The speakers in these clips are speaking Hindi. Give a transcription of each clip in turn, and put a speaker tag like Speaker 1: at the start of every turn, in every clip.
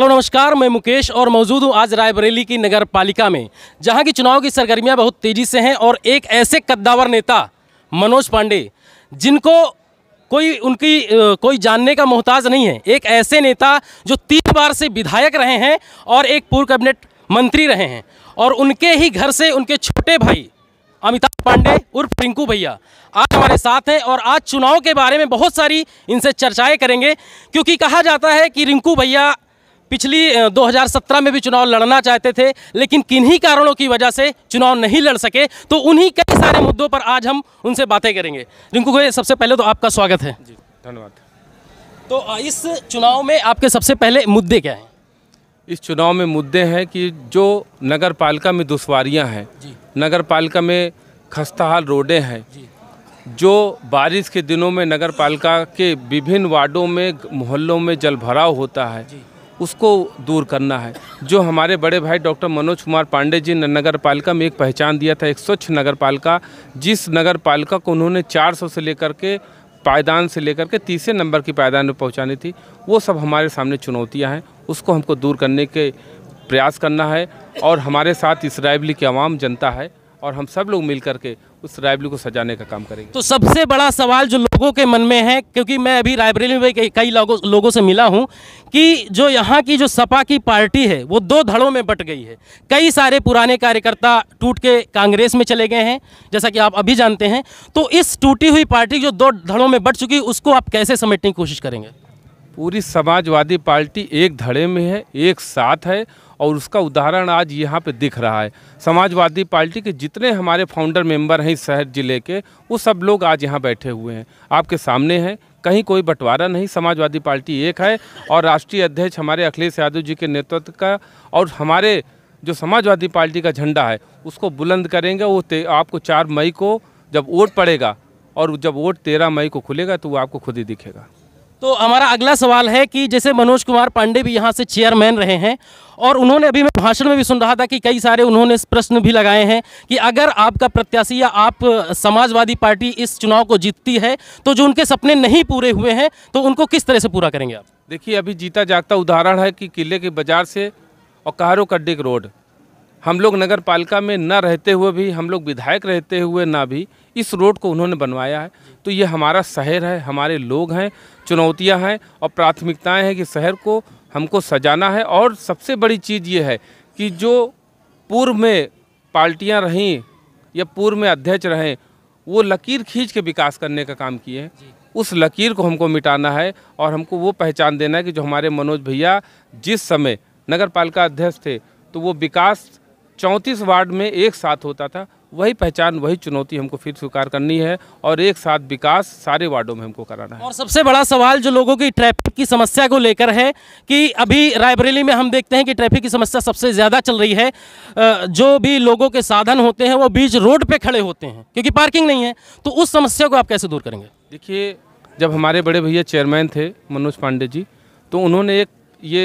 Speaker 1: हेलो नमस्कार मैं मुकेश और मौजूद हूं आज रायबरेली की नगर पालिका में जहां की चुनाव की सरगर्मियां बहुत तेज़ी से हैं और एक ऐसे कद्दावर नेता मनोज पांडे जिनको कोई उनकी कोई जानने का मोहताज नहीं है एक ऐसे नेता जो तीन बार से विधायक रहे हैं और एक पूर्व कैबिनेट मंत्री रहे हैं और उनके ही घर से उनके छोटे भाई अमिताभ पांडे उर्फ पिंकू भैया आज हमारे साथ हैं और आज चुनाव के बारे में बहुत सारी इनसे चर्चाएं करेंगे क्योंकि कहा जाता है कि रिंकू भैया पिछली 2017 में भी चुनाव लड़ना चाहते थे लेकिन किन्हीं कारणों की वजह से चुनाव नहीं लड़ सके तो उन्हीं कई सारे मुद्दों पर आज हम उनसे बातें करेंगे रिंकू भाई सबसे पहले तो आपका स्वागत है जी धन्यवाद तो इस चुनाव में आपके सबसे पहले मुद्दे क्या हैं
Speaker 2: इस चुनाव में मुद्दे हैं कि जो नगर पालिका में दुशवारियाँ हैं नगर पालिका में खस्ताहाल रोडें हैं जो बारिश के दिनों में नगर पालिका के विभिन्न वार्डों में मोहल्लों में जल भराव होता है उसको दूर करना है जो हमारे बड़े भाई डॉक्टर मनोज कुमार पांडे जी ने नगर पालिका में एक पहचान दिया था एक स्वच्छ नगर पालिका जिस नगर पालिका को उन्होंने 400 से लेकर के पायदान से लेकर के तीसरे नंबर की पायदान में पहुंचानी थी वो सब हमारे सामने चुनौतियाँ हैं उसको हमको दूर करने के प्रयास करना है और हमारे साथ इसराइबली की आवाम जनता है और हम सब लोग मिल के उस रायबरेली को सजाने का काम करेंगे तो
Speaker 1: सबसे बड़ा सवाल जो लोगों के मन में है क्योंकि मैं अभी रायबरेली में कई लोगों लोगों से मिला हूं कि जो यहाँ की जो सपा की पार्टी है वो दो धड़ों में बट गई है कई सारे पुराने कार्यकर्ता टूट के कांग्रेस में चले गए हैं जैसा कि आप अभी जानते हैं तो इस टूटी हुई पार्टी जो दो धड़ों में
Speaker 2: बट चुकी उसको आप कैसे समेटने की कोशिश करेंगे पूरी समाजवादी पार्टी एक धड़े में है एक साथ है और उसका उदाहरण आज यहाँ पे दिख रहा है समाजवादी पार्टी के जितने हमारे फाउंडर मेंबर हैं इस शहर ज़िले के वो सब लोग आज यहाँ बैठे हुए हैं आपके सामने हैं कहीं कोई बंटवारा नहीं समाजवादी पार्टी एक है और राष्ट्रीय अध्यक्ष हमारे अखिलेश यादव जी के नेतृत्व का और हमारे जो समाजवादी पार्टी का झंडा है उसको बुलंद करेंगे वो आपको चार मई को जब वोट पड़ेगा और जब वोट तेरह मई को खुलेगा तो वो आपको खुद ही दिखेगा
Speaker 1: तो हमारा अगला सवाल है कि जैसे मनोज कुमार पांडे भी यहाँ से चेयरमैन रहे हैं और उन्होंने अभी मैं भाषण में भी सुन रहा था कि कई सारे उन्होंने प्रश्न भी लगाए हैं कि अगर आपका प्रत्याशी या आप समाजवादी पार्टी इस चुनाव को जीतती है तो जो उनके सपने नहीं पूरे हुए हैं तो उनको किस तरह से पूरा करेंगे आप
Speaker 2: देखिए अभी जीता जागता उदाहरण है कि किले के बाजार से और कारो कड्डे रोड हम लोग नगर पालिका में न रहते हुए भी हम लोग विधायक रहते हुए ना भी इस रोड को उन्होंने बनवाया है तो ये हमारा शहर है हमारे लोग हैं चुनौतियां हैं और प्राथमिकताएं हैं कि शहर को हमको सजाना है और सबसे बड़ी चीज़ ये है कि जो पूर्व में पार्टियां रहीं या पूर्व में अध्यक्ष रहें वो लकीर खींच के विकास करने का काम किए हैं उस लकीर को हमको मिटाना है और हमको वो पहचान देना है कि जो हमारे मनोज भैया जिस समय नगर पालिका अध्यक्ष थे तो वो विकास चौंतीस वार्ड में एक साथ होता था वही पहचान वही चुनौती हमको फिर स्वीकार करनी है और एक साथ विकास सारे वार्डों में हमको कराना है और
Speaker 1: सबसे बड़ा सवाल जो लोगों की ट्रैफिक की समस्या को लेकर है कि अभी रायबरेली में हम देखते हैं कि ट्रैफिक की समस्या सबसे ज़्यादा चल रही है जो भी लोगों के साधन होते
Speaker 2: हैं वो बीच रोड पे खड़े होते हैं क्योंकि पार्किंग नहीं है तो उस समस्या को आप कैसे दूर करेंगे देखिए जब हमारे बड़े भैया चेयरमैन थे मनोज पांडे जी तो उन्होंने एक ये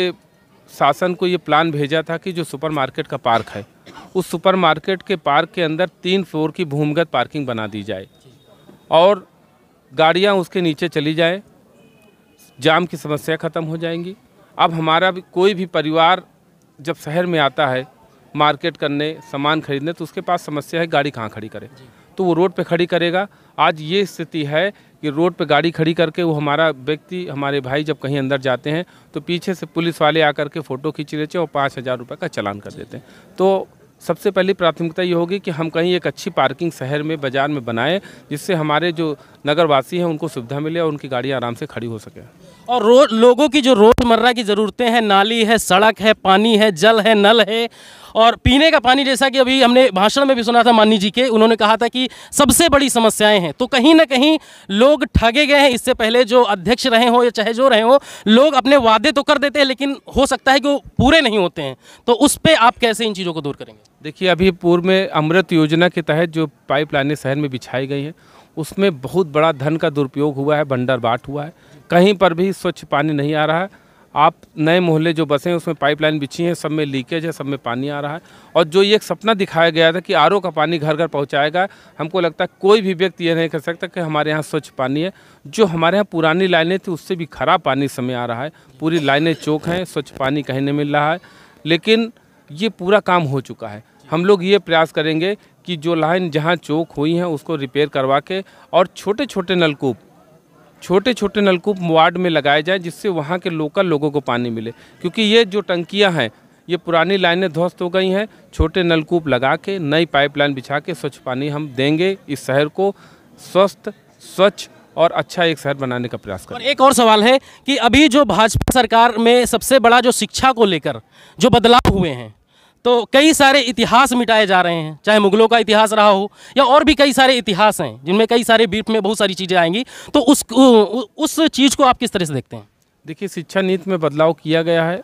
Speaker 2: शासन को ये प्लान भेजा था कि जो सुपरमार्केट का पार्क है उस सुपरमार्केट के पार्क के अंदर तीन फ्लोर की भूमिगत पार्किंग बना दी जाए और गाड़ियाँ उसके नीचे चली जाएँ जाम की समस्या ख़त्म हो जाएंगी अब हमारा भी कोई भी परिवार जब शहर में आता है मार्केट करने सामान खरीदने तो उसके पास समस्या है गाड़ी कहाँ खड़ी करें तो वो रोड पे खड़ी करेगा आज ये स्थिति है कि रोड पे गाड़ी खड़ी करके वो हमारा व्यक्ति हमारे भाई जब कहीं अंदर जाते हैं तो पीछे से पुलिस वाले आकर के फ़ोटो खींच लेते हैं और पाँच हज़ार रुपये का चलान कर देते हैं तो सबसे पहली प्राथमिकता ये होगी कि हम कहीं एक अच्छी पार्किंग शहर में बाज़ार में बनाएं जिससे हमारे जो नगरवासी हैं उनको सुविधा मिले और उनकी गाड़ी आराम से खड़ी हो सके
Speaker 1: और रो लोगों की जो रोज़मर्रा की ज़रूरतें हैं नाली है सड़क है पानी है जल है नल है और पीने का पानी जैसा कि अभी हमने भाषण में भी सुना था माननी जी के उन्होंने कहा था कि सबसे बड़ी समस्याएं हैं तो कहीं ना कहीं लोग ठगे गए हैं इससे पहले जो अध्यक्ष रहे हों या चाहे जो रहे हों लोग अपने वादे तो कर देते हैं लेकिन हो सकता है कि वो पूरे नहीं होते हैं तो उस पर आप कैसे इन चीज़ों को दूर करेंगे
Speaker 2: देखिए अभी पूर्व में अमृत योजना के तहत जो पाइप शहर में बिछाई गई है उसमें बहुत बड़ा धन का दुरुपयोग हुआ है भंडार बाट हुआ है कहीं पर भी स्वच्छ पानी नहीं आ रहा है आप नए मोहल्ले जो बसे हैं उसमें पाइपलाइन बिछी है सब में लीकेज है सब में पानी आ रहा है और जो ये एक सपना दिखाया गया था कि आर का पानी घर घर पहुंचाएगा हमको लगता है कोई भी व्यक्ति ये नहीं कर सकता कि हमारे यहाँ स्वच्छ पानी है जो हमारे यहाँ पुरानी लाइनें थी उससे भी खराब पानी समय आ रहा है पूरी लाइनें चौक हैं स्वच्छ पानी कहीं नहीं मिल रहा है लेकिन ये पूरा काम हो चुका है हम लोग ये प्रयास करेंगे कि जो लाइन जहाँ चौक हुई है उसको रिपेयर करवा के और छोटे छोटे नलकूप छोटे छोटे नलकूप वार्ड में लगाए जाए जिससे वहाँ के लोकल लोगों को पानी मिले क्योंकि ये जो टंकियाँ हैं ये पुरानी लाइनें ध्वस्त हो गई हैं छोटे नलकूप लगा के नई पाइपलाइन बिछा के स्वच्छ पानी हम देंगे इस शहर को स्वस्थ स्वच्छ और अच्छा एक शहर बनाने का प्रयास करें
Speaker 1: एक और सवाल है कि अभी जो भाजपा सरकार में सबसे बड़ा जो शिक्षा को लेकर जो बदलाव हुए हैं तो कई सारे इतिहास मिटाए जा रहे हैं चाहे मुगलों का इतिहास रहा हो या और भी कई सारे इतिहास हैं जिनमें कई सारे बीप में बहुत सारी चीज़ें आएंगी तो उस
Speaker 2: उस चीज़ को आप किस तरह से देखते हैं देखिए शिक्षा नीति में बदलाव किया गया है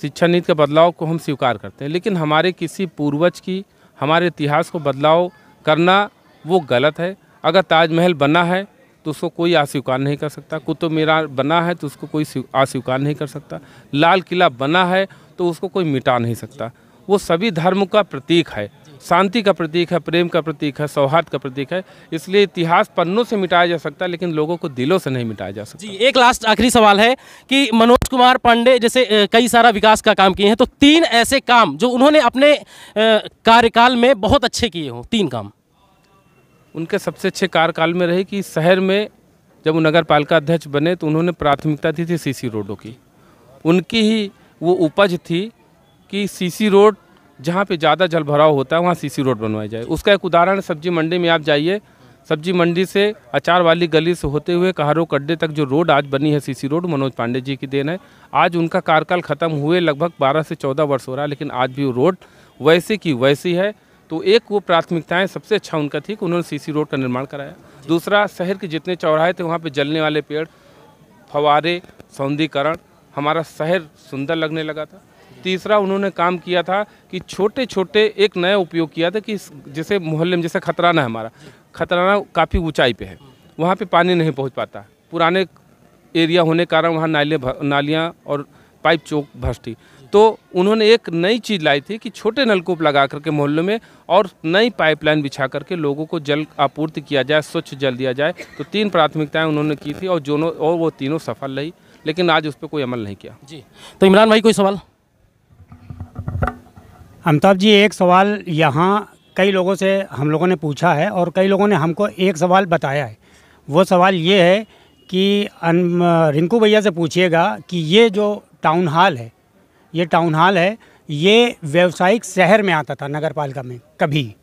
Speaker 2: शिक्षा नीति का बदलाव को हम स्वीकार करते हैं लेकिन हमारे किसी पूर्वज की हमारे इतिहास को बदलाव करना वो गलत है अगर ताजमहल बना है तो उसको कोई अस्वीकार नहीं कर सकता कुतुब मीनार बना है तो उसको कोई अस्वीकार नहीं कर सकता लाल किला बना है तो उसको कोई मिटा नहीं सकता वो सभी धर्म का प्रतीक है शांति का प्रतीक है प्रेम का प्रतीक है सौहार्द का प्रतीक है इसलिए इतिहास पन्नों से मिटाया जा सकता है लेकिन लोगों को दिलों से नहीं मिटाया जा सकता जी एक लास्ट आखिरी सवाल है कि मनोज कुमार पांडे जैसे कई
Speaker 1: सारा विकास का काम किए हैं तो तीन ऐसे काम जो उन्होंने अपने कार्यकाल में बहुत
Speaker 2: अच्छे किए हों तीन काम उनके सबसे अच्छे कार्यकाल में रहे कि शहर में जब वो नगर पालिका अध्यक्ष बने तो उन्होंने प्राथमिकता दी थी सी रोडों की उनकी ही वो उपज थी कि सीसी रोड जहाँ पे ज़्यादा जल भराव होता है वहाँ सीसी रोड बनवाया जाए उसका एक उदाहरण सब्जी मंडी में आप जाइए सब्जी मंडी से अचार वाली गली से होते हुए कहारो कड्डे तक जो रोड आज बनी है सीसी रोड मनोज पांडे जी की देन है आज उनका कार्यकाल ख़त्म हुए लगभग 12 से 14 वर्ष हो रहा है लेकिन आज भी वो रोड वैसे की वैसी है तो एक वो प्राथमिकताएँ सबसे अच्छा उनका थी कि उन्होंने सी रोड का निर्माण कराया दूसरा शहर के जितने चौराहे थे वहाँ पर जलने वाले पेड़ फवारे सौंदीकरण हमारा शहर सुंदर लगने लगा था तीसरा उन्होंने काम किया था कि छोटे छोटे एक नया उपयोग किया था कि जैसे मोहल्ले में जैसे खतराना है हमारा खतराना काफ़ी ऊंचाई पे है वहाँ पे पानी नहीं पहुँच पाता पुराने एरिया होने के कारण वहाँ नाले नालियाँ और पाइप चौक भस तो उन्होंने एक नई चीज़ लाई थी कि छोटे नलकूप लगा करके मोहल्लों में और नई पाइपलाइन बिछा करके लोगों को जल आपूर्ति किया जाए स्वच्छ जल दिया जाए तो तीन प्राथमिकताएं उन्होंने की थी और जोनों और वो तीनों सफल रही लेकिन आज उस पर कोई अमल नहीं किया जी
Speaker 1: तो इमरान भाई कोई सवाल अमिताभ जी एक सवाल यहाँ कई लोगों से हम लोगों ने पूछा है और कई लोगों ने हमको एक सवाल बताया है वो सवाल ये है कि रिंकू भैया से पूछिएगा कि ये जो टाउन हॉल है ये टाउन हॉल है ये व्यावसायिक शहर में आता था नगर पालिका में कभी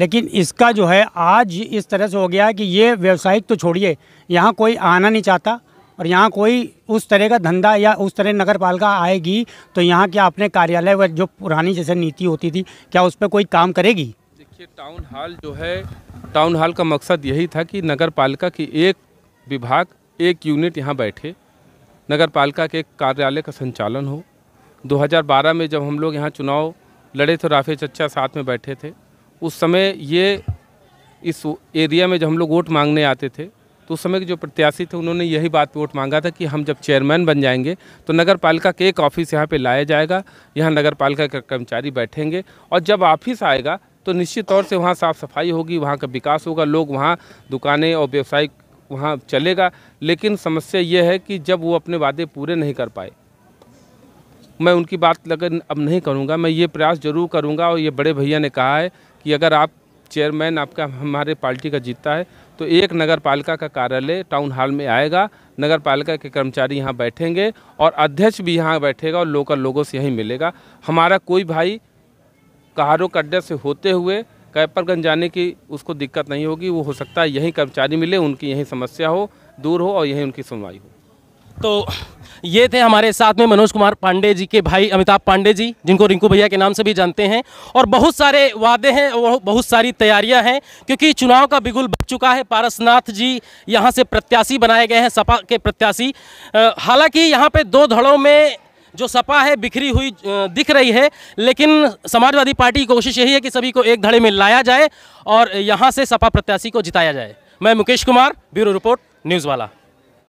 Speaker 1: लेकिन इसका जो है आज इस तरह से हो गया है कि ये व्यावसायिक तो छोड़िए यहाँ कोई आना नहीं चाहता और यहाँ कोई उस तरह का धंधा या उस तरह नगर पालिका आएगी तो यहाँ क्या अपने कार्यालय व जो पुरानी जैसे नीति होती थी क्या उस पर कोई काम करेगी
Speaker 2: देखिए टाउन हॉल जो है टाउन हॉल का मकसद यही था कि नगर पालिका की एक विभाग एक यूनिट यहाँ बैठे नगर पालिका के कार्यालय का संचालन हो 2012 में जब हम लोग यहाँ चुनाव लड़े थे तो राफे चच्चा साथ में बैठे थे उस समय ये इस एरिया में जब हम लोग वोट मांगने आते थे तो उस समय के जो प्रत्याशी थे उन्होंने यही बात वोट मांगा था कि हम जब चेयरमैन बन जाएंगे तो नगर पालिका के एक ऑफिस यहाँ पे लाया जाएगा यहाँ नगर पालिका के कर्मचारी बैठेंगे और जब ऑफिस आएगा तो निश्चित तौर से वहाँ साफ़ सफाई होगी वहाँ का विकास होगा लोग वहाँ दुकानें और व्यवसाय वहाँ चलेगा लेकिन समस्या ये है कि जब वो अपने वादे पूरे नहीं कर पाए मैं उनकी बात लगन अब नहीं करूँगा मैं ये प्रयास जरूर करूँगा और ये बड़े भैया ने कहा है कि अगर आप चेयरमैन आपका हमारे पार्टी का जीतता है तो एक नगर पालिका का कार्यालय टाउन हॉल में आएगा नगर पालिका के कर्मचारी यहाँ बैठेंगे और अध्यक्ष भी यहाँ बैठेगा और लोकल लोगों से यहीं मिलेगा हमारा कोई भाई कहारो कड्डे से होते हुए कैपरगंज जाने की उसको दिक्कत नहीं होगी वो हो सकता है यहीं कर्मचारी मिले उनकी यहीं समस्या हो दूर हो और यहीं उनकी सुनवाई हो
Speaker 1: तो ये थे हमारे साथ में मनोज कुमार पांडे जी के भाई अमिताभ पांडे जी जिनको रिंकू भैया के नाम से भी जानते हैं और बहुत सारे वादे हैं और बहुत सारी तैयारियां हैं क्योंकि चुनाव का बिगुल बच चुका है पारसनाथ जी यहां से प्रत्याशी बनाए गए हैं सपा के प्रत्याशी हालांकि यहां पे दो धड़ों में जो सपा है बिखरी हुई दिख रही है लेकिन समाजवादी पार्टी की कोशिश यही है कि सभी को एक धड़े में लाया जाए और यहाँ से सपा प्रत्याशी को जिताया जाए मैं Mukesh Kumar bureau report news वाला